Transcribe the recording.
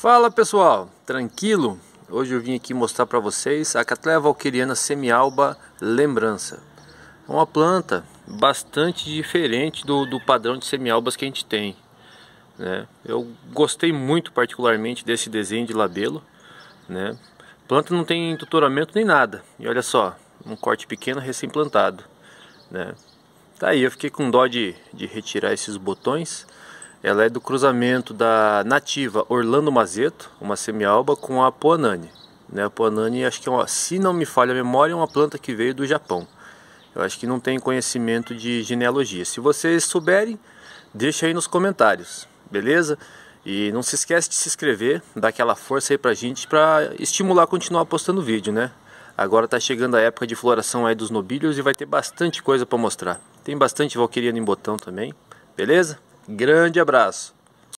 Fala pessoal, tranquilo? Hoje eu vim aqui mostrar para vocês a Cattleya valqueriana semialba lembrança. É uma planta bastante diferente do, do padrão de semialbas que a gente tem. Né? Eu gostei muito particularmente desse desenho de labelo. Né? Planta não tem tutoramento nem nada. E olha só, um corte pequeno recém-plantado. Né? Tá aí, eu fiquei com dó de, de retirar esses botões. Ela é do cruzamento da nativa Orlando Mazeto, uma semialba, com a Poanani. Né? A Poanani, acho que é uma, se não me falha a memória, é uma planta que veio do Japão. Eu acho que não tem conhecimento de genealogia. Se vocês souberem, deixa aí nos comentários, beleza? E não se esquece de se inscrever, dar aquela força aí pra gente pra estimular a continuar postando vídeo, né? Agora tá chegando a época de floração aí dos Nobilios e vai ter bastante coisa para mostrar. Tem bastante valqueria em botão também, beleza? Grande abraço.